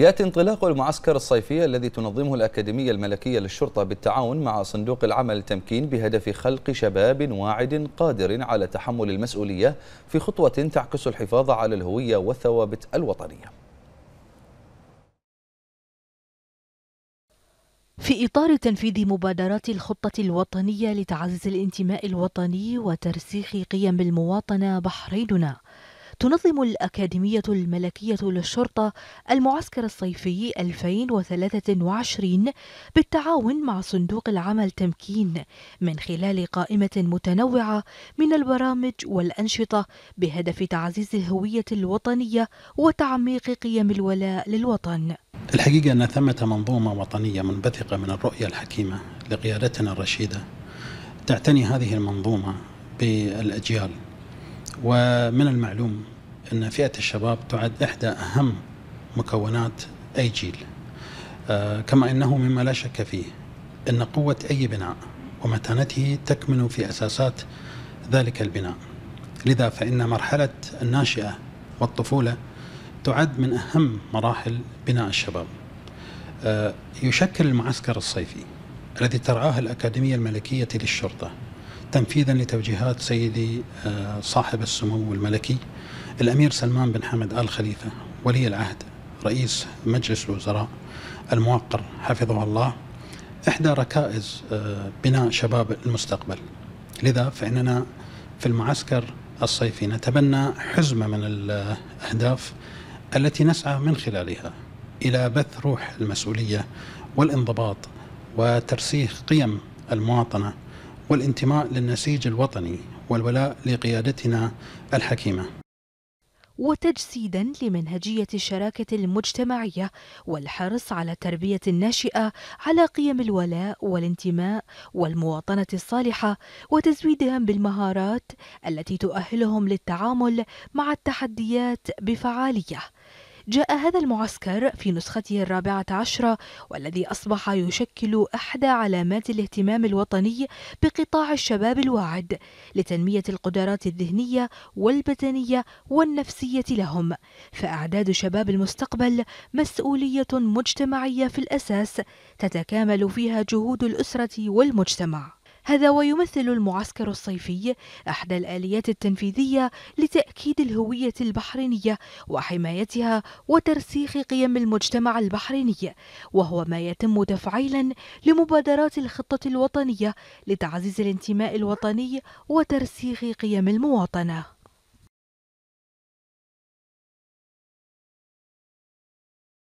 يأتي انطلاق المعسكر الصيفي الذي تنظمه الأكاديمية الملكية للشرطة بالتعاون مع صندوق العمل التمكين بهدف خلق شباب واعد قادر على تحمل المسؤولية في خطوة تعكس الحفاظ على الهوية والثوابت الوطنية في إطار تنفيذ مبادرات الخطة الوطنية لتعزيز الانتماء الوطني وترسيخ قيم المواطنة بحريننا تنظم الأكاديمية الملكية للشرطة المعسكر الصيفي 2023 بالتعاون مع صندوق العمل تمكين من خلال قائمة متنوعة من البرامج والأنشطة بهدف تعزيز الهوية الوطنية وتعميق قيم الولاء للوطن. الحقيقة أن ثمة منظومة وطنية منبثقة من الرؤية الحكيمة لقيادتنا الرشيدة تعتني هذه المنظومة بالأجيال ومن المعلوم أن فئة الشباب تعد إحدى أهم مكونات أي جيل آه، كما أنه مما لا شك فيه أن قوة أي بناء ومتانته تكمن في أساسات ذلك البناء لذا فإن مرحلة الناشئة والطفولة تعد من أهم مراحل بناء الشباب آه، يشكل المعسكر الصيفي الذي ترعاه الأكاديمية الملكية للشرطة تنفيذا لتوجيهات سيدي آه، صاحب السمو الملكي الأمير سلمان بن حمد آل خليفة ولي العهد رئيس مجلس الوزراء الموقر حفظه الله إحدى ركائز آه، بناء شباب المستقبل لذا فإننا في المعسكر الصيفي نتبنى حزمة من الأهداف التي نسعى من خلالها إلى بث روح المسؤولية والانضباط وترسيخ قيم المواطنة والانتماء للنسيج الوطني والولاء لقيادتنا الحكيمه وتجسيدا لمنهجيه الشراكه المجتمعيه والحرص على التربيه الناشئه على قيم الولاء والانتماء والمواطنه الصالحه وتزويدهم بالمهارات التي تؤهلهم للتعامل مع التحديات بفعاليه جاء هذا المعسكر في نسخته الرابعة عشرة والذي أصبح يشكل أحد علامات الاهتمام الوطني بقطاع الشباب الواعد لتنمية القدرات الذهنية والبدنية والنفسية لهم فأعداد شباب المستقبل مسؤولية مجتمعية في الأساس تتكامل فيها جهود الأسرة والمجتمع هذا ويمثل المعسكر الصيفي احدى الاليات التنفيذيه لتاكيد الهويه البحرينيه وحمايتها وترسيخ قيم المجتمع البحريني وهو ما يتم تفعيلا لمبادرات الخطه الوطنيه لتعزيز الانتماء الوطني وترسيخ قيم المواطنه